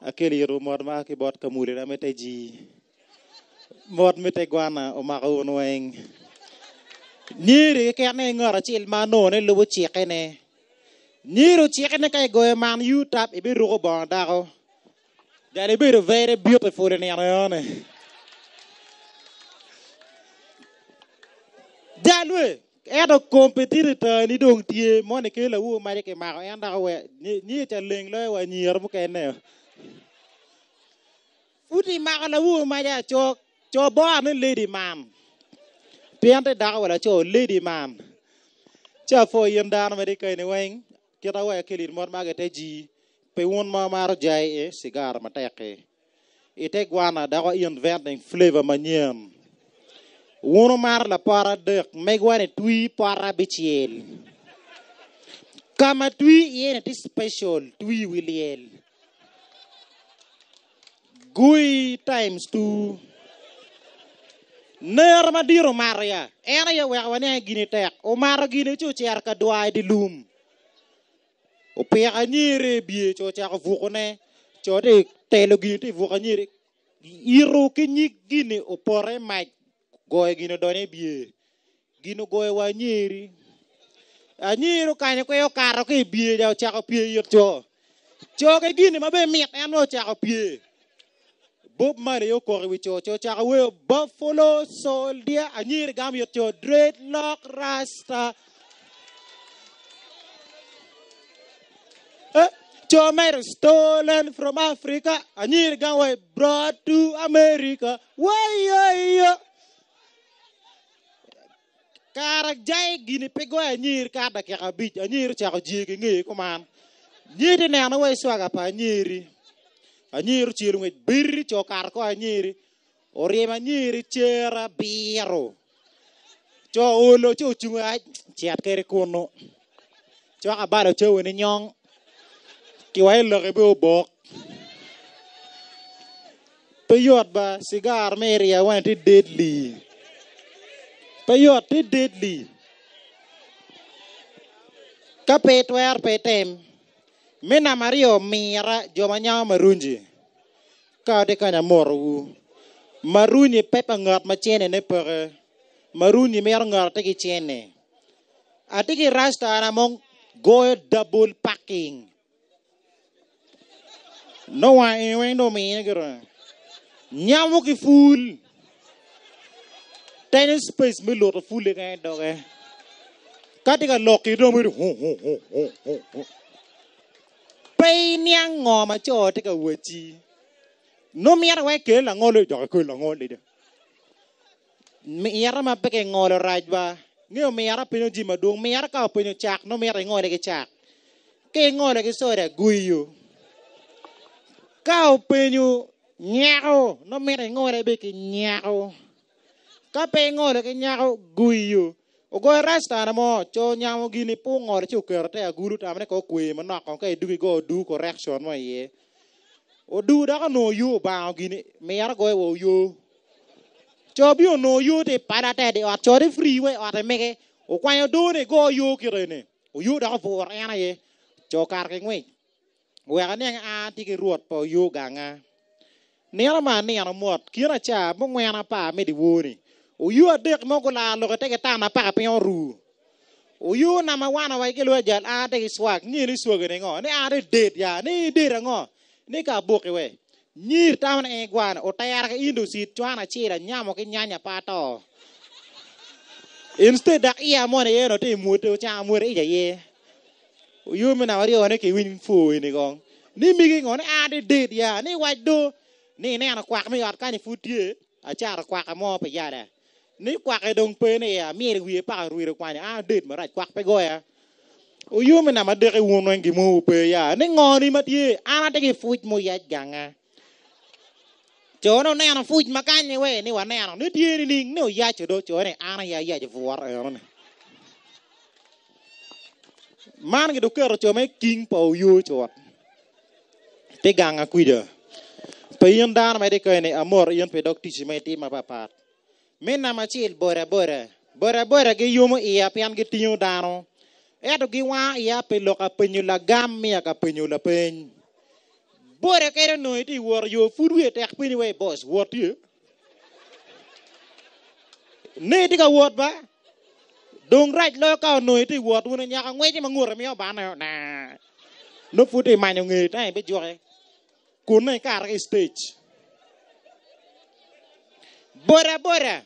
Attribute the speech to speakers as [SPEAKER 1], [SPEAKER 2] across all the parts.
[SPEAKER 1] akeri ro mot ma ki bot kamure ra mete ji mot mete gwana o ma ko noeng niri ke ne ngor chil ma no ne lu chi ke ne niro chi ke ne kai e go man you tap ibi ro bo da ko that it be very beautiful in yana Dalwe, era competitor ni dong tie mo ne ke la u ma ke ma en da we ni ni ta leng lo wa ni er mu ke ne ผู้ที่มากันวู้มาจะโจโจบ้านั่นลีดีมามเปียนได้ดักว่าโจลีดีมามจะโฟยันดานไม่ได้เคยนิเวงคิดว่าคิดมันมาเกตจีเปวนมามารจายเอสิการมาแตกเออีเทกวานาดักว่าอินเวนต์ในฟลีวมันยิมวนมาร์ละปาราเด็กไม่กวนทุยปาราบิเชลกามาทุยเอ็นที่สเปเชียลทุยวิลเลีย gui times to ner madiro maria ya. era ya wa wane gini tek o mar gini chu chi arka dua di lum o pe a nyire bi cho cha ko fu kone cho de telo gini ti fu kanyire iro ke nyi gini o pore ma goe gini done bi gini goe wa nyiri a nyiro ka ne ko yo karo ke bi ja cha ko pie yo cho cho ke gini ma be mi ta no cha ko pie Bob Mario Korwicho cho cha we Buffalo Soldier here. gam yot cho dreadlock rasta. Eh, cho mer stolen from Africa anyir gam we brought to America. Why yo Karak jai gini pego anyir kada kya kabich anyir cha ko jigi ngi kuman. Nyiri nena we swaga pa nyiri. anyiri chir ngwec bir co kar ko anyiri orim anyiri cer abiro co olo co ocung ciat kere kuno co abado co wini nyong kiwa iloke be obok pe yot ba sigar meria wan ti deadly pe yot ti deadly ka pe twer pe tem mina mario mira joma nyao marunji kade kanya moru marunji pepa ngat ma chene ne pere marunji mira ngat te ki chene atiki rasta anamong go double packing no wa ewe no mi negro nyamu ki ful tenis space mi lor ful le ga e doge katika lokido e mi ho ho ho ho ho bay niang ngò mà cho thế cái vừa chi nó mía ra quay kể là ngô lên trời cười là ngô lên được mía ra mà bắt cái ngô là rai ba nếu mía ra pinu gì mà đúng mía ra cao pinu chạc nó mía ra ngô lên cái chạc cái ngô lên cái sôi là gùi yu cao pinu nhéo nó mía ra ngô lên bị cái nhéo cái pinu ngô lên cái nhéo gùi yu Ogo resta na mo cho nyamo gini pungor chu kerte aguru ta mane ko kwe manok ko kai dugi go du correction mo ye. O du da ko no yu ba gini me yar go wo yu. Cho bi o no yu te para te de o free we o te meke. O kwa yo du ne go yu kire ne. O yu da ko vor ena ye. Cho kar ke ngwe. We ka neng a ti ke ruot po yu ga nga. Ne ra ma ne ra muot kira cha mo ngwe na pa me di wuri. uyu adek mogo na no te ta ma pa pe ru uyu na ma wana wa ke loja a te swak ni ni swak ne ngo ni a re det ya ni de ra ngo ni ka bo ke we ni ta ma e gwa na o ta ya ka indo si twa na chi ra nya mo ke nya nya pa to instead da ya mo ne ye no te mu te cha mu re ye ye uyu me na ri o ne ke win fu ni ko ni mi ke ngo ni a re det ya ni wa do ni ne na kwa ka mi ot ka ni fu tie a cha ra kwa ka mo pe ya da នេះគាក់ឯដងពេលនេះមានវាប៉ារួយរកញ៉ាដេតមករាច់គាក់ទៅគាត់អូយូមិនណាមដេកឯងងងគីមូពេលយ៉ានេះងរនេះមកទីអាតែគេហ្វូចមួយយ៉ាច់យ៉ាងណាចូលនៅណែនហ្វូចមកកាញ់វិញនេះវ៉ាណែននេះទីនេះនេះយ៉ាច់ចូលចូលនេះអានយ៉ាយ៉ាច់វ៉រអើនេះម៉ានគេដូចគេរចូលមកគីងបោយូចោតទេកាងអគីដពេលយ៉ាងដានមកទេគេនេះអមរយ៉ាងពេលដកទីស្មៃទីមកប៉ប៉ា Mi namba achiel bora bora. Bora bora gi yumo iya pian gi tinyo dano. Eto gi wa iya pe loka penyo la gam miya ka penyo la peny. Bora kero no iti war yo furwe tek pini wei boss. Wot ye. Ne iti ka wot ba. Dung raj lo kao no iti wot. Wuna niya ka ngwechi ma ngura miya ba na yo na. No futi manyo ngay ta yi pe jwake. Kuna yi kar ki stage. Bora bora. Bora bora.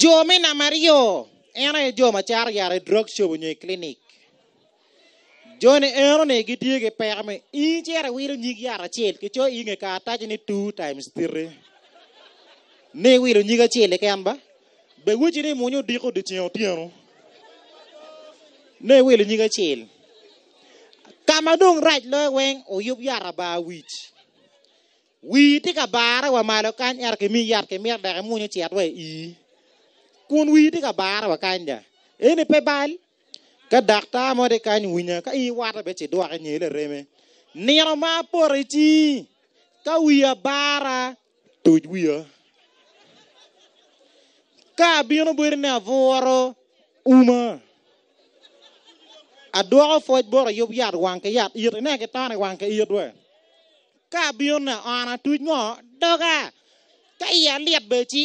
[SPEAKER 1] jo me namba ariyo en e jo machar yar e drug shop nyo e klinik. Jo ni eno ni gitiye ki pek me in chere wiro nyigi yar achiel ki cho inge ka atach ni two times three. Ne wiro nyigi achiel e kemba. Be wuchi ni muonyo diko di chiyo tiyano. Ne wiro nyigi achiel. Kamadung raj loe weng uyub yara ba wich. Witi ka bara wa malo kan yar er ki mi yar er ki mi yar er dake muonyo chiyatwe ii. kun wi di ka bar wa kan ja ini pe bal ka dakta mo de kan wiña ka i wata be ti dwa ni le reme ni ro ma por ti ka wi ya bara to wi ya ka bi no bur na voro uma a dwa fo bor yob yar wan ka yat yir ne ka ta ne wan ka yir ka bi no ana tu mo do ka ka ya liet be ti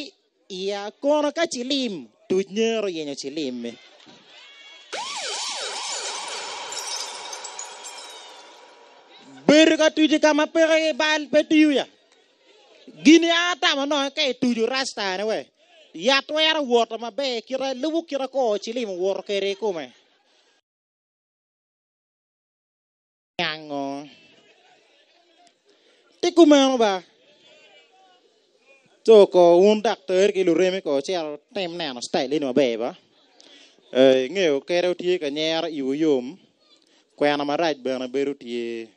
[SPEAKER 1] iya kor ka cilim dunya roye nyo cilim ber ka tuje kama pere bal petiu ya gini ata mano ke tuju rasta ne we ya twer wota ma be kira lubu kira ko cilim wor kere kume nyango oh. tikumero ba to ko un daktari ki lureme ko chel tem neno style ino be ba ngeyo kere tie ka nyer iwo yom kwena marach bana beru tie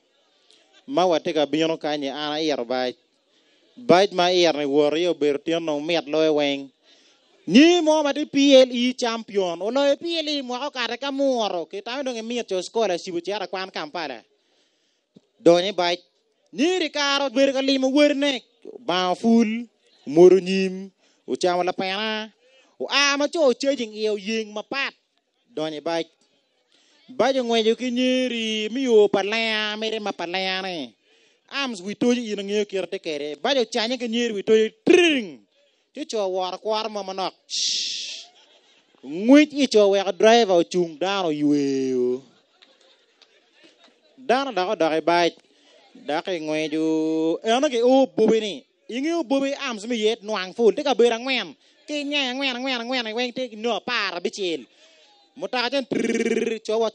[SPEAKER 1] ma wate ka biyono kanye ana iyer bach bach ma iyer ni woryo beru tie no met loe weng ni mo mati PLE champion o loe PLE mo ka kare ka muoro ke tawe donge miet cho skola sibu chara kwan kampala donye bach ni rikaro beru ka limo wernek ba full mùa nhìm ô cha mà là pè ô à mà chỗ chơi chừng yêu yên mà pat đòi bài bài cho ngoài yêu cái như rì mi ô pat la mi đây mà pat la này vui tôi chừng yên nghe kia te kể bài cho cha những cái như vui tôi tring chứ cho war quar mà mà nọc nguyết cho wẹt drive vào chung đa yêu đa đã có đại bài đã cái ngoài du em nó cái ô bùi này ingiu bube am sumi yet nuang phun teka be rang wen ke nya rang wen rang wen rang wen rang wen te no par bichin muta chen chowa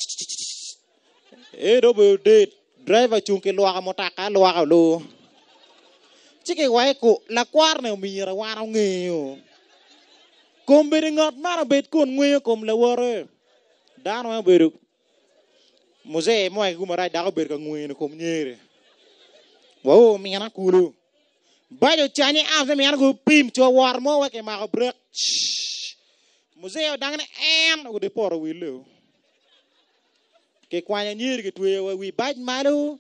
[SPEAKER 1] e do be de driver chung cái loa ke luaka muta ka luaka lu chike wai ku la kwar ne mi ra wa ra ngeo kom be ngot mar bet kun ngeo kom la wore dan wa be ruk moze mo ai gumara da ko ber ka ngeo kom nyere wo mi na luôn. Bây giờ chả nhé áp xem gù pim cho war mô cái mà brek. Một giờ đang này em nó đi por wi lu. Cái quan nhà như cái tuê wi bát mà lu.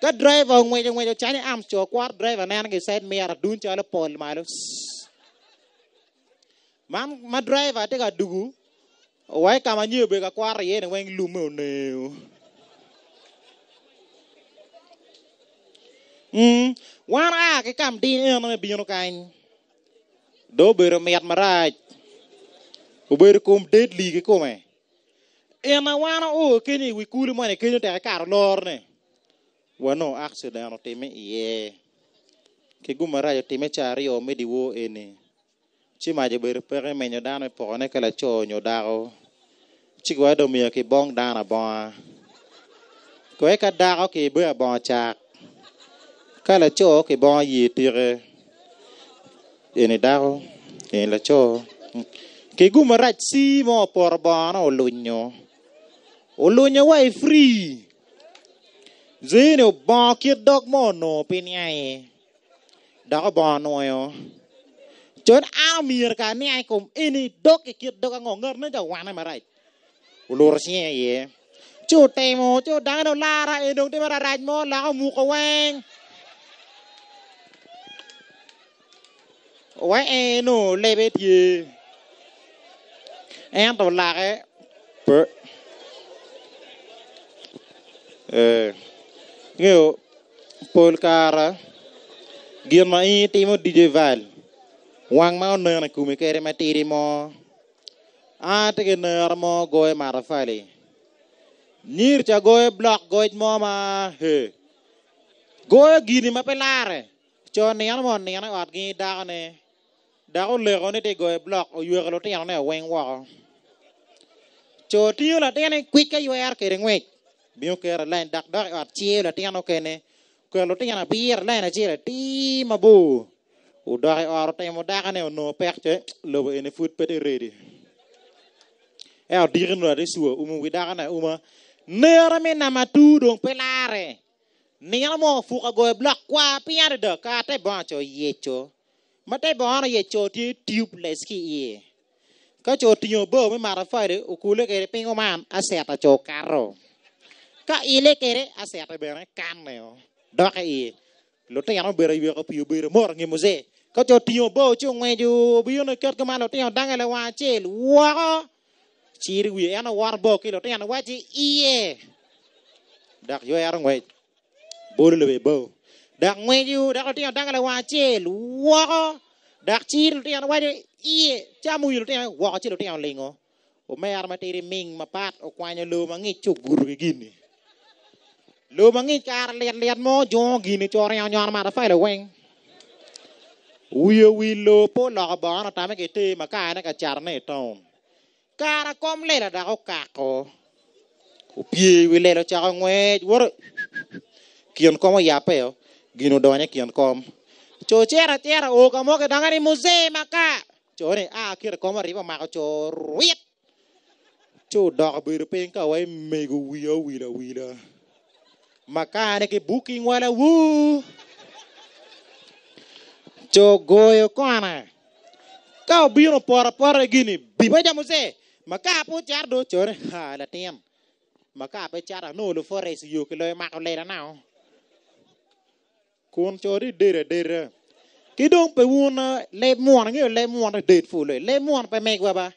[SPEAKER 1] Cái driver ngoài cho ngoài cho chả nhé áp cho quạt driver này cái xe mẹ đun cho nó por mà lu. Mà mà driver thế cả dugu. Wai kama nyu be ka kwar ye ne lùm lumo neu. វ៉ាអាគេកម្មទីអឺមិនបៀនកាញ់ដូបេរមៀតមរាច់អូបេរគុំដេតលីគេគុំឯអេម៉ាវ៉ាណូអូគេនេះវិគូលម៉ាណេគេនៅតែការលរណេវ៉ាណូអាក់សេដានតេមេយេគេគុំរាយតេមេចារីអូមេឌីវូអេនេជីម៉ាជេបេរពេរមេញដានពរណេកលាចោញោដារោជីគវ៉ាដូមៀគេបងដានអបងគួយកដារោគេបឿអបងចាក់ hmm? kala cho ke bo yi tire ene daro ene la cho ke guma rach si mo por bona olunyo olunyo wai e free zine bo kit dog mo no pin yai e. dog bo no yo chon ao mir ka ni ai kum ini e dog ke kit dog ngo ngor ne jawana marai ulur sie ye chu temo chu dang do lara e dong te mara raj mo la mu ko วัยเอโนเลเบทีเอ็นตัวลากเปเอเงี้ยพอลการ์เกี่ยมาอีทีมดีเจวัลวังมาอันนึงนะคุณมีใครมาตีริมออาทิตย์นี้เราโม่ก็ยมาร์ฟัลีนี่จะก็ยบล็อกก็ยมามาเฮ้ก็ยกินมาเป็นลาร์จอนี่อันมันนี่อันอัดกินได้กันเนี่ย dak oleko ni tigo e blok oyuek lutino ne weng woko co tiyo latine kuic ka ywer kede ngwec bio kero lain dak dok ot cie latino kene ke lutino abir lain acel ti mabo udok e ot otemo dakane ono pek ce lobo ene fut pete redi e, e odirin lade suo umu wi dakane uma nero mi nama tu dong pelare Nyamo fuka goe blok kwa pinyare de kate bancho yecho. mate bona ye choti tubeless ki ye ka choti nyo bo me mara fare ukule kere pingo man aseta cho carro ka ile kere aseta bere kaneo doka ye lo te yano bere yo pio bere mor ngi mose ka choti nyo bo chu ngwe ju biyo ne ket kama lo te yano dangele wa chel wa chiri wi yana war bo ki lo te yano wa ji iye dak yo yar ngwe bo lo be bo dak ngwe ju dak ti dak la wa che lu wa ko dak chi lu ti wa ju i cha mu lu ti wa chi lu ti an lingo o me ar ma ti ming ma pat o kwa nya lu ma ngi chu gur gi gini lu ma ngi char lien lien mo jo gini cho ra nya ma da fa le weng uyo wi lo po la ba na ta me ke te ma ka na ka char ne to kara kom le la da ko ka ko o pie wi le lo cha ngwe wor kien ko mo ya pe yo gino donya kion kom cho chera chera o ka mo ke dangani muse maka cho ni a kir kom ri ma ko cho ruit cho dog bi ru pen ka wai me go wi o wi la wi la maka ne ke booking wala wu cho goyo kona ka biro pora pora gini bi ba jamuse maka po char do cho ha la tem maka pe char no lu forest yo ke loy ma ko le na nào kun cho đi đê ra đê ra cái đông phải uôn lê muôn nghe lê muôn là đệt phụ lệ lê muôn phải mẹ qua ba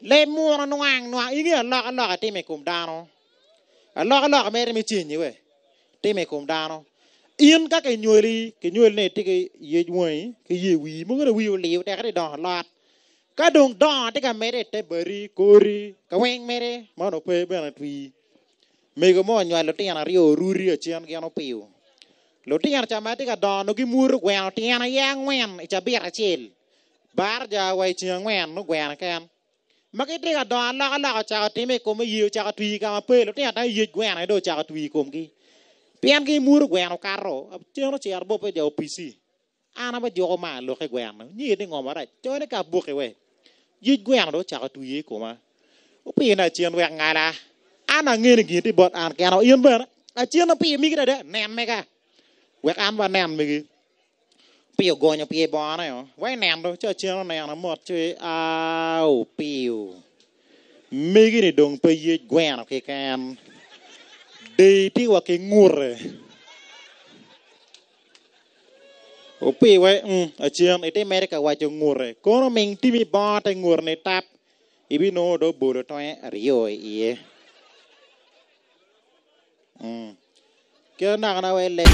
[SPEAKER 1] lê muôn nó ngang nó ý nghĩa lọ lọ thì mẹ cùng đa nó à, lọ lọ mẹ thì mẹ chỉ như vậy thì mẹ cùng đa nó yên các cái nhuôi đi cái nhuôi này thì cái gì nhuôi cái gì quý muốn cái quý liều để cái đỏ lọt cái đồng đỏ thì cái mẹ để tế beri cori cái quen mẹ để mà nó phê bên là tùy mẹ cái món nhuôi là tiếng là rio ruri ở trên cái nó piu lo ting'ar cha ma ti ka dono ki mur gweno ting'ana ya ngwen i cabit acel bar ja wai cing angwen nu gweno ken ma ki ti ka dono alok alok ocako tim i kom yeo cako twi kama pe lo ting'ar ta yec gweno do cako twi komgi pien ki mur gweno karo cero cero bo pe ja opisi an aba joko ma loke gweno nyi ni ngomo ra chone ka buke we yec gweno do cako twi i koma opin achien wek ngala an ang'eni gin ti bot an keno in bene achien opi mi kidade nen meka วกอันว่าแนมือเปียวโกนอย่าปีบอนหรอไว้แนมดยเจ้าเชื่อแนมหมดช่วยเอ้าวเปียวมีกี่ดวงไปยึดแกนโอเค่ันดีที่ว่าเก่งูเลยโอ้ปีไว้อืมเชื่อในที่เมริกาว่าจะงูเลยคนมึงที่มีบอนแต่งูในทับอีบิโนดบูดตัวเอริโอเอ๋ Kyo na let wele.